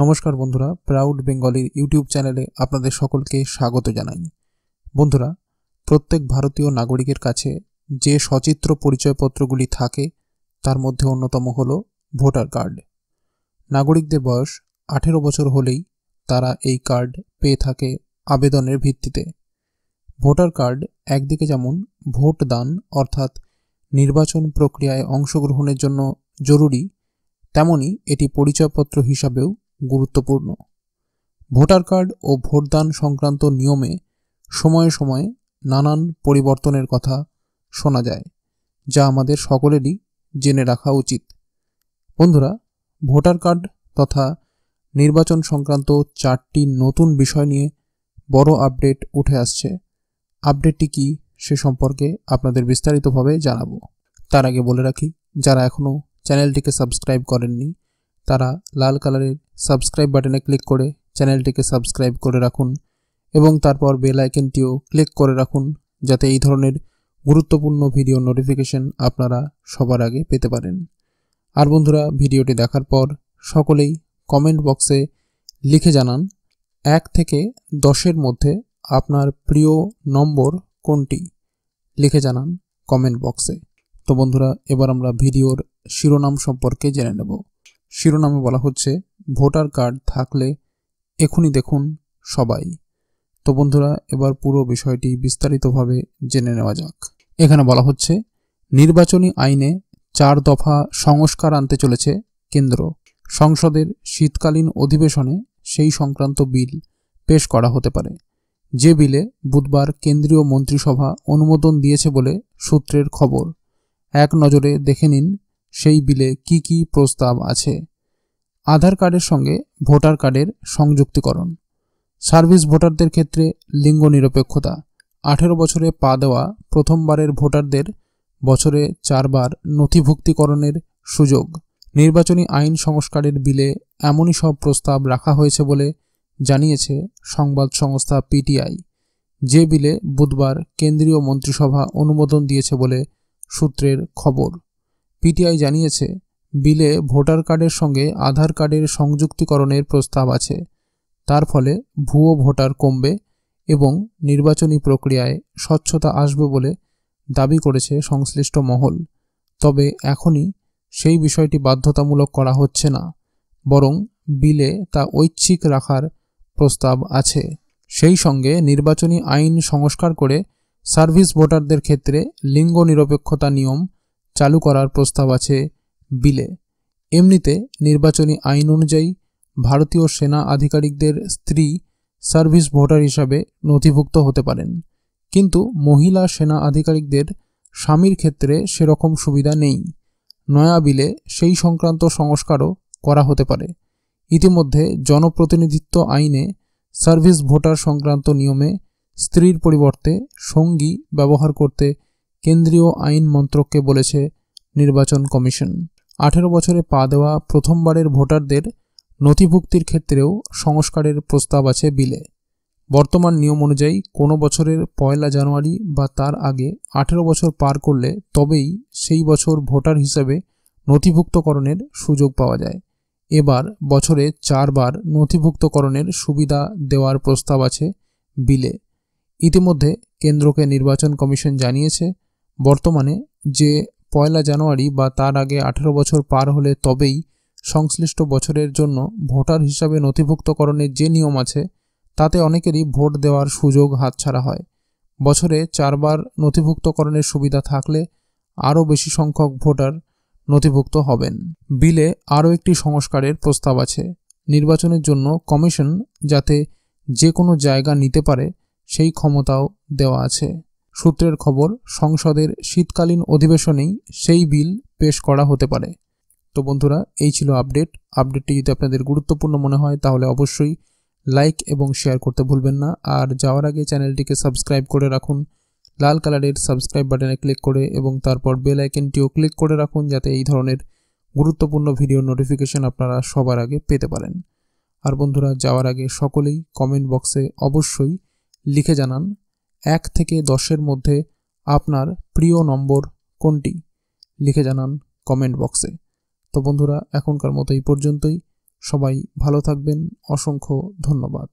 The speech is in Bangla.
নমস্কার বন্ধুরা প্রাউড বেঙ্গলির ইউটিউব চ্যানেলে আপনাদের সকলকে স্বাগত জানাই বন্ধুরা প্রত্যেক ভারতীয় নাগরিকের কাছে যে সচিত্র পরিচয়পত্রগুলি থাকে তার মধ্যে অন্যতম হল ভোটার কার্ড নাগরিকদের বয়স আঠেরো বছর হলেই তারা এই কার্ড পেয়ে থাকে আবেদনের ভিত্তিতে ভোটার কার্ড একদিকে যেমন ভোট দান অর্থাৎ নির্বাচন প্রক্রিয়ায় অংশগ্রহণের জন্য জরুরি তেমনি এটি পরিচয়পত্র হিসাবেও গুরুত্বপূর্ণ ভোটার কার্ড ও ভোটদান সংক্রান্ত নিয়মে সময়ে সময়ে নানান পরিবর্তনের কথা শোনা যায় যা আমাদের সকলেরই জেনে রাখা উচিত বন্ধুরা ভোটার কার্ড তথা নির্বাচন সংক্রান্ত চারটি নতুন বিষয় নিয়ে বড় আপডেট উঠে আসছে আপডেটটি কি সে সম্পর্কে আপনাদের বিস্তারিতভাবে জানাবো তার আগে বলে রাখি যারা এখনও চ্যানেলটিকে সাবস্ক্রাইব করেননি তারা লাল কালারের সাবস্ক্রাইব বাটনে ক্লিক করে চ্যানেলটিকে সাবস্ক্রাইব করে রাখুন এবং তারপর বেল আইকনটিও ক্লিক করে রাখুন যাতে এই ধরনের গুরুত্বপূর্ণ ভিডিও নোটিফিকেশন আপনারা সবার আগে পেতে পারেন আর বন্ধুরা ভিডিওটি দেখার পর সকলেই কমেন্ট বক্সে লিখে জানান এক থেকে দশের মধ্যে আপনার প্রিয় নম্বর কোনটি লিখে জানান কমেন্ট বক্সে তো বন্ধুরা এবার আমরা ভিডিওর শিরোনাম সম্পর্কে জেনে নেব শিরোনামে বলা হচ্ছে ভোটার কার্ড থাকলে এখনই দেখুন সবাই তো বন্ধুরা এবার পুরো বিষয়টি বিস্তারিতভাবে জেনে নেওয়া যাক এখানে বলা হচ্ছে নির্বাচনী আইনে চার দফা সংস্কার আনতে চলেছে কেন্দ্র সংসদের শীতকালীন অধিবেশনে সেই সংক্রান্ত বিল পেশ করা হতে পারে যে বিলে বুধবার কেন্দ্রীয় মন্ত্রিসভা অনুমোদন দিয়েছে বলে সূত্রের খবর এক নজরে দেখে নিন সেই বিলে কি কি প্রস্তাব আছে আধার কার্ডের সঙ্গে ভোটার কার্ডের সংযুক্তিকরণ সার্ভিস ভোটারদের ক্ষেত্রে লিঙ্গ নিরপেক্ষতা আঠেরো বছরে পা দেওয়া প্রথমবারের ভোটারদের বছরে চারবার নথিভুক্তিকরণের সুযোগ নির্বাচনী আইন সংস্কারের বিলে এমনই সব প্রস্তাব রাখা হয়েছে বলে জানিয়েছে সংবাদ সংস্থা পিটিআই যে বিলে বুধবার কেন্দ্রীয় মন্ত্রিসভা অনুমোদন দিয়েছে বলে সূত্রের খবর পিটিআই জানিয়েছে বিলে ভোটার কার্ডের সঙ্গে আধার কার্ডের সংযুক্তিকরণের প্রস্তাব আছে তার ফলে ভুয়ো ভোটার কমবে এবং নির্বাচনী প্রক্রিয়ায় স্বচ্ছতা আসবে বলে দাবি করেছে সংশ্লিষ্ট মহল তবে এখনই সেই বিষয়টি বাধ্যতামূলক করা হচ্ছে না বরং বিলে তা ঐচ্ছিক রাখার প্রস্তাব আছে সেই সঙ্গে নির্বাচনী আইন সংস্কার করে সার্ভিস ভোটারদের ক্ষেত্রে লিঙ্গ নিরপেক্ষতা নিয়ম চালু করার প্রস্তাব আছে বিলে এমনিতে নির্বাচনী আইন অনুযায়ী ভারতীয় সেনা আধিকারিকদের স্ত্রী সার্ভিস ভোটার হিসাবে নথিভুক্ত হতে পারেন কিন্তু মহিলা সেনা আধিকারিকদের স্বামীর ক্ষেত্রে সেরকম সুবিধা নেই নয়া বিলে সেই সংক্রান্ত সংস্কারও করা হতে পারে ইতিমধ্যে জনপ্রতিনিধিত্ব আইনে সার্ভিস ভোটার সংক্রান্ত নিয়মে স্ত্রীর পরিবর্তে সঙ্গী ব্যবহার করতে কেন্দ্রীয় আইন মন্ত্রককে বলেছে নির্বাচন কমিশন আঠেরো বছরে পা দেওয়া প্রথমবারের ভোটারদের নথিভুক্তির ক্ষেত্রেও সংস্কারের প্রস্তাব আছে বিলে বর্তমান নিয়ম অনুযায়ী কোনো বছরের পয়লা জানুয়ারি বা তার আগে আঠেরো বছর পার করলে তবেই সেই বছর ভোটার হিসাবে নথিভুক্তকরণের সুযোগ পাওয়া যায় এবার বছরে চারবার নথিভুক্তকরণের সুবিধা দেওয়ার প্রস্তাব আছে বিলে ইতিমধ্যে কেন্দ্রকে নির্বাচন কমিশন জানিয়েছে বর্তমানে যে পয়লা জানুয়ারি বা তার আগে আঠেরো বছর পার হলে তবেই সংশ্লিষ্ট বছরের জন্য ভোটার হিসাবে নথিভুক্তকরণের যে নিয়ম আছে তাতে অনেকেরই ভোট দেওয়ার সুযোগ হাতছাড়া হয় বছরে চারবার নথিভুক্তকরণের সুবিধা থাকলে আরও বেশি সংখ্যক ভোটার নথিভুক্ত হবেন বিলে আরও একটি সংস্কারের প্রস্তাব আছে নির্বাচনের জন্য কমিশন যাতে যে কোনো জায়গা নিতে পারে সেই ক্ষমতাও দেওয়া আছে সূত্রের খবর সংসদের শীতকালীন অধিবেশনেই সেই বিল পেশ করা হতে পারে তো বন্ধুরা এই ছিল আপডেট আপডেটটি যদি আপনাদের গুরুত্বপূর্ণ মনে হয় তাহলে অবশ্যই লাইক এবং শেয়ার করতে ভুলবেন না আর যাওয়ার আগে চ্যানেলটিকে সাবস্ক্রাইব করে রাখুন লাল কালারের সাবস্ক্রাইব বাটনে ক্লিক করে এবং তারপর বেল আইকনটিও ক্লিক করে রাখুন যাতে এই ধরনের গুরুত্বপূর্ণ ভিডিও নোটিফিকেশন আপনারা সবার আগে পেতে পারেন আর বন্ধুরা যাওয়ার আগে সকলেই কমেন্ট বক্সে অবশ্যই লিখে জানান এক থেকে দশের মধ্যে আপনার প্রিয় নম্বর কোনটি লিখে জানান কমেন্ট বক্সে তো বন্ধুরা এখনকার মতো এই পর্যন্তই সবাই ভালো থাকবেন অসংখ্য ধন্যবাদ